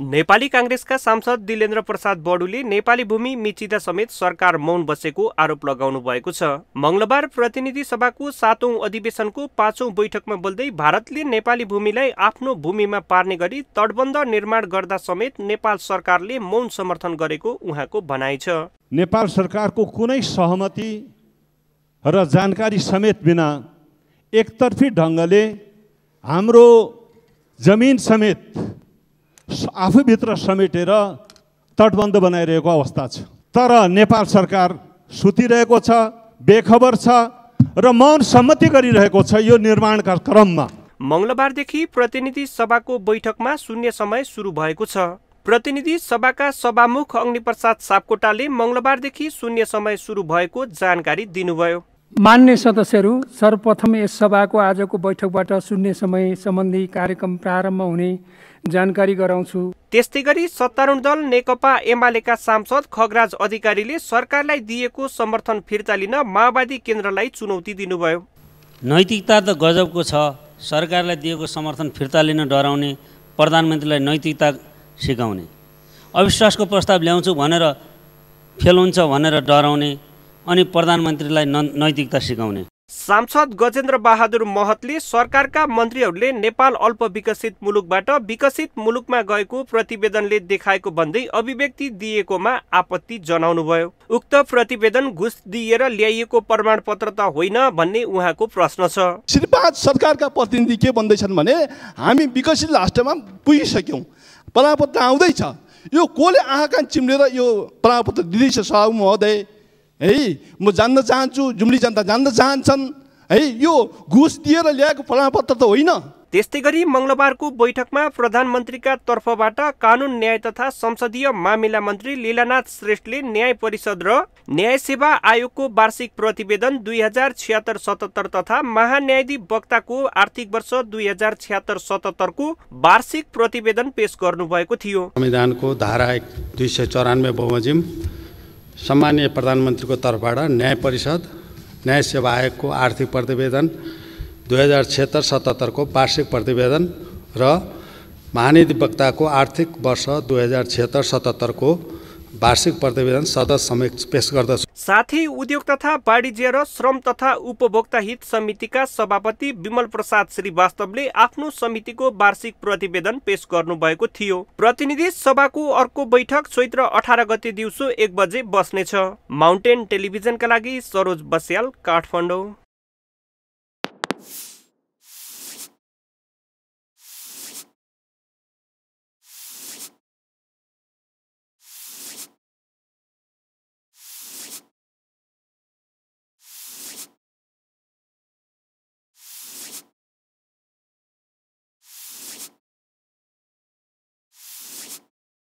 नेपाली काङ्ग्रेसका सांसद दिलेन्द्र प्रसाद बडुले नेपाली भूमि मिचिदा समेत सरकार मौन बसेको आरोप लगाउनु भएको छ मङ्गलबार प्रतिनिधि सभाको सातौं अधिवेशनको पाँचौं बैठकमा बोल्दै भारतले नेपाली भूमिलाई आफ्नो भूमिमा पार्ने गरी तटबन्ध निर्माण गर्दा समेत नेपाल सरकारले मौन समर्थन गरेको उहाँको भनाइ छ नेपाल सरकारको कुनै सहमति र जानकारी समेत बिना एकतर्फी ढङ्गले हाम्रो जमिन समेत आफूभित्र समेटेर तटबन्ध बनाइरहेको अवस्था छ तर नेपाल सरकार सुतिरहेको छ बेखबर छ र मौन सम्मति गरिरहेको छ यो निर्माणका क्रममा मङ्गलबारदेखि प्रतिनिधि सभाको बैठकमा शून्य समय सुरु भएको छ प्रतिनिधि सभाका सभामुख अग्निप्रसाद सापकोटाले मङ्गलबारदेखि शून्य समय सुरु भएको जानकारी दिनुभयो मान्य सदस्यहरू सर्वप्रथम यस सभाको आजको बैठकबाट सुन्ने समय सम्बन्धी कार्यक्रम प्रारम्भ हुने जानकारी गराउँछु त्यस्तै गरी सत्तारूढ दल नेकपा एमालेका सांसद खगराज अधिकारीले सरकारलाई दिएको समर्थन फिर्ता लिन माओवादी केन्द्रलाई चुनौती दिनुभयो नैतिकता त गजबको छ सरकारलाई दिएको समर्थन फिर्ता लिन डराउने प्रधानमन्त्रीलाई नैतिकता सिकाउने अविश्वासको प्रस्ताव ल्याउँछु भनेर फेल हुन्छ भनेर डराउने अनि प्रधानमन्त्रीलाई नैतिकता सिकाउने सांसद गजेन्द्र बहादुर महतले सरकारका मन्त्रीहरूले नेपाल अल्प विकसित मुलुकबाट विकसित मुलुकमा गएको प्रतिवेदनले देखाएको भन्दै अभिव्यक्ति दिएकोमा आपत्ति जनाउनुभयो उक्त प्रतिवेदन घुस दिएर ल्याइएको प्रमाणपत्र त होइन भन्ने उहाँको प्रश्न छ श्री सरकारका प्रतिनिधि के भन्दैछन् भने हामी विकसित राष्ट्रमा पुगिसक्यौँ प्रमाणपत्र आउँदैछ यो कसले आँखा चिम्लेर यो प्रमाणपत्र दिँदैछ साहु महोदय है म जान्न चाहन्छु जुम्ली जनता जान्न चाहन्छन् है यो घुस दिएर ल्याएको प्रमाणपत्र त होइन त्यस्तै गरी मङ्गलबारको बैठकमा प्रधानमन्त्रीका तर्फबाट कानुन न्याय तथा संसदीय मामिला मन्त्री लीलानाथ श्रेष्ठले न्याय परिषद र न्याय सेवा आयोगको वार्षिक प्रतिवेदन दुई हजार छिहत्तर सतहत्तर तथा महान्यायाधिवक्ताको आर्थिक वर्ष दुई हजार छिहत्तर सतहत्तरको वार्षिक प्रतिवेदन पेश गर्नुभएको थियो संविधानको धारा दुई सय चौरानब्बे बमोजिम सम्मान्य प्रधानमन्त्रीको तर्फबाट न्याय परिषद न्याय सेवा आयोगको आर्थिक प्रतिवेदन दुई हजार छत्तर सतहत्तरको वार्षिक प्रतिवेदन र महानिधिवक्ताको आर्थिक वर्ष दुई हजार छत्तर सतहत्तरको वार्षिक प्रतिवेदन सदस्य समेत पेश गर्दछु साथै उद्योग तथा वाणिज्य र श्रम तथा उपभोक्ता हित समितिका सभापति विमल प्रसाद श्रीवास्तवले आफ्नो समितिको वार्षिक प्रतिवेदन पेश गर्नुभएको थियो प्रतिनिधि सभाको अर्को बैठक चैत्र अठार गते दिउँसो एक बजे बस्नेछ माउन्टेन टेलिभिजनका लागि सरोज बस्याल काठमाडौँ